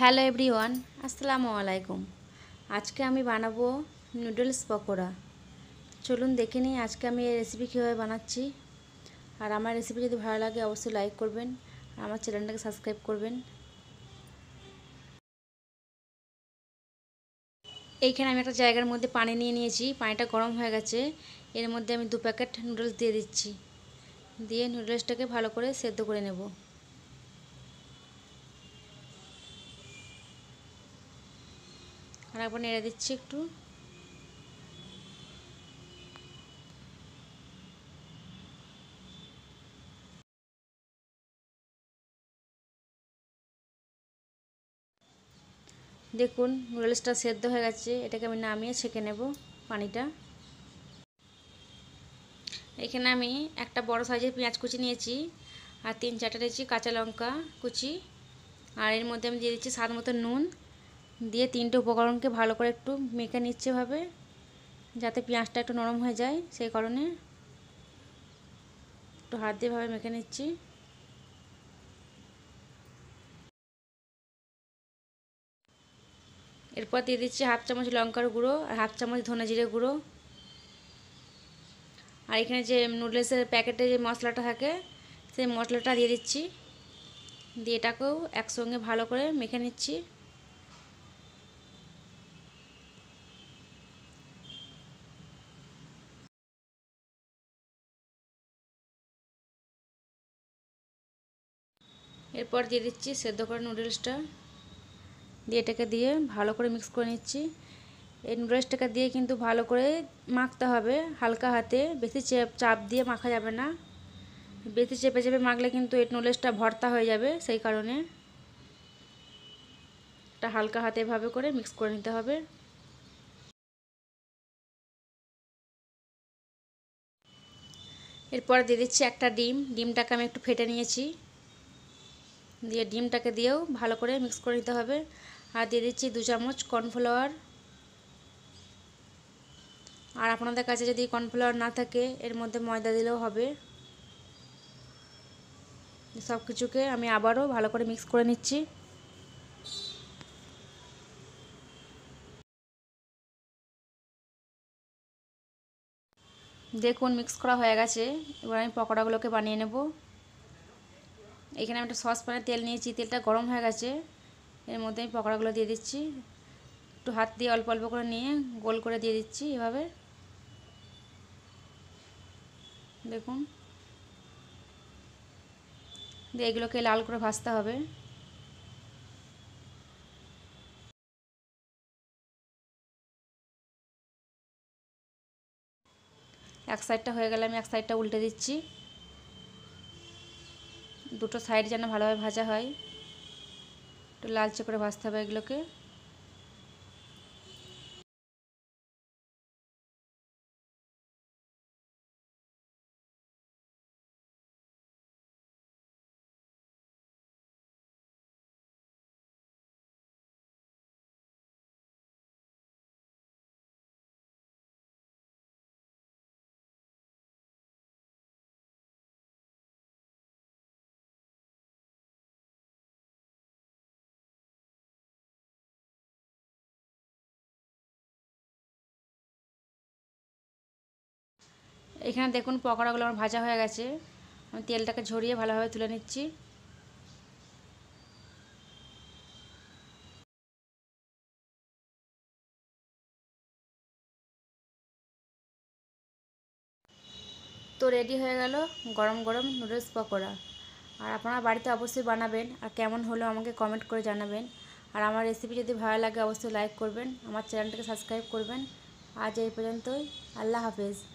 hello everyone আসসালামু আলাইকুম আজকে আমি বানাবো নুডলস পকোড়া চলুন দেখে নিই আজকে আমি এই রেসিপি কীভাবে বানাচ্ছি আর আমার রেসিপি যদি ভালো লাগে অবশ্যই লাইক করবেন আমার চ্যানেলটাকে সাবস্ক্রাইব করবেন এইখানে আমি একটা জায়গার মধ্যে পানি নিয়ে নিয়েছি পানিটা গরম হয়ে গেছে এর মধ্যে আমি দু প্যাকেট নুডলস দিয়ে দিচ্ছি দিয়ে নুডলসটাকে ভালো করে সেদ্ধ করে নেবো একবার নেড়ে দিচ্ছি একটু দেখুন নুডলসটা সেদ্ধ হয়ে গেছে এটাকে আমি নামিয়ে ছেঁকে নেব পানিটা এখানে আমি একটা বড় সাইজের পেঁয়াজ কুচি নিয়েছি আর তিন চারটে নিয়েছি কাঁচা লঙ্কা কুচি আর এর মধ্যে আমি দিয়ে দিচ্ছি স্বাদ মতো নুন দিয়ে তিনটে উপকরণকে ভালো করে একটু মেখে নিচ্ছে ভাবে যাতে পেঁয়াজটা একটু নরম হয়ে যায় সেই কারণে একটু হাত দিয়ে ভাবে মেখে নিচ্ছি এরপর দিয়ে দিচ্ছি হাফ চামচ লঙ্কার গুঁড়ো আর হাফ চামচ ধনে জিরে গুঁড়ো আর এখানে যে নুডলসের প্যাকেটে যে মশলাটা থাকে সেই মশলাটা দিয়ে দিচ্ছি দিয়ে এটাকেও একসঙ্গে ভালো করে মেখে নিচ্ছি এরপর দিয়ে দিচ্ছি সেদ্ধ করা নুডলসটা দিয়ে এটাকে দিয়ে ভালো করে মিক্স করে নিচ্ছি এই নুডলসটাকে দিয়ে কিন্তু ভালো করে মাখতে হবে হালকা হাতে বেশি চাপ দিয়ে মাখা যাবে না বেশি চেপে চেপে মাখলে কিন্তু এই নুডলসটা ভর্তা হয়ে যাবে সেই কারণে এটা হালকা হাতে এভাবে করে মিক্স করে নিতে হবে এরপর দিয়ে দিচ্ছি একটা ডিম ডিমটাকে আমি একটু ফেটে নিয়েছি দিয়ে ডিমটাকে দিয়েও ভালো করে মিক্স করে নিতে হবে আর দিয়ে দিচ্ছি দু চামচ কর্নফ্লাওয়ার আর আপনাদের কাছে যদি কর্নফ্লাওয়ার না থাকে এর মধ্যে ময়দা দিলেও হবে সব কিছুকে আমি আবারও ভালো করে মিক্স করে নিচ্ছি দেখুন মিক্স করা হয়ে গেছে এবার আমি পকোড়াগুলোকে বানিয়ে নেবো এখানে আমি একটা সসপ্যানে তেল নিয়েছি তেলটা গরম হয়ে গেছে এর মধ্যে আমি পকোড়াগুলো দিয়ে দিচ্ছি একটু হাত দিয়ে অল্প অল্প করে নিয়ে গোল করে দিয়ে দিচ্ছি এভাবে দেখুন দিয়ে এগুলোকে লাল করে ভাজতে হবে এক সাইডটা হয়ে গেলে আমি এক সাইডটা উল্টে দিচ্ছি দুটো সাইড যেন ভালোভাবে ভাজা হয় একটু লালচে করে ভাজতে হবে এগুলোকে এখানে দেখুন পকোড়াগুলো আমার ভাজা হয়ে গেছে আমি তেলটাকে ঝরিয়ে ভালোভাবে তুলে নিচ্ছি তো রেডি হয়ে গেল গরম গরম নুডলস পকোড়া আর আপনারা বাড়িতে অবশ্যই বানাবেন আর কেমন হলো আমাকে কমেন্ট করে জানাবেন আর আমার রেসিপি যদি ভালো লাগে অবশ্যই লাইক করবেন আমার চ্যানেলটাকে সাবস্ক্রাইব করবেন আজ এই পর্যন্তই আল্লাহ হাফেজ